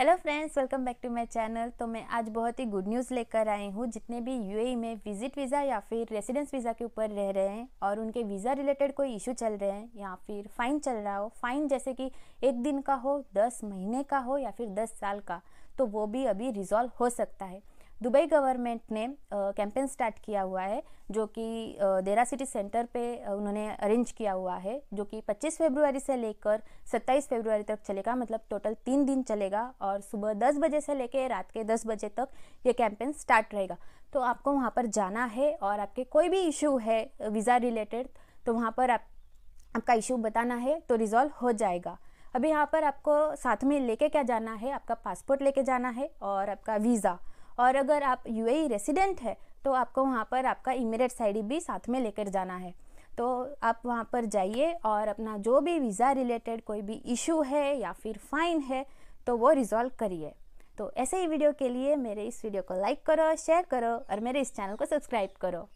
hello friends welcome back to my channel तो मैं आज बहुत ही गुड न्यूज़ लेकर आई हूँ जितने भी यूएई e में विजिट वीज़ा या फिर रेसिडेंस वीज़ा के ऊपर रह रहे हैं और उनके वीज़ा रिलेटेड कोई इशू चल रहे हैं या फिर फ़ाइन चल रहा हो फ़ाइन जैसे कि एक दिन का हो दस महीने का हो या फिर दस साल का तो वो भी अभी रिजॉल्व हो सकता है दुबई गवर्नमेंट ने कैंपेन स्टार्ट किया हुआ है जो कि देरा सिटी सेंटर पे उन्होंने अरेंज किया हुआ है जो कि 25 फरवरी से लेकर 27 फरवरी तक चलेगा मतलब टोटल तीन दिन चलेगा और सुबह 10 बजे से लेकर रात के 10 बजे तक ये कैंपेन स्टार्ट रहेगा तो आपको वहाँ पर जाना है और आपके कोई भी इशू है वीज़ा रिलेटेड तो वहाँ पर आप आपका इशू बताना है तो रिजॉल्व हो जाएगा अभी यहाँ पर आपको साथ में लेके क्या जाना है आपका पासपोर्ट लेके जाना है और आपका वीज़ा और अगर आप यू रेसिडेंट है तो आपको वहाँ पर आपका इमिरेट्स आईडी भी साथ में लेकर जाना है तो आप वहाँ पर जाइए और अपना जो भी वीज़ा रिलेटेड कोई भी इशू है या फिर फाइन है तो वो रिजॉल्व करिए तो ऐसे ही वीडियो के लिए मेरे इस वीडियो को लाइक करो शेयर करो और मेरे इस चैनल को सब्सक्राइब करो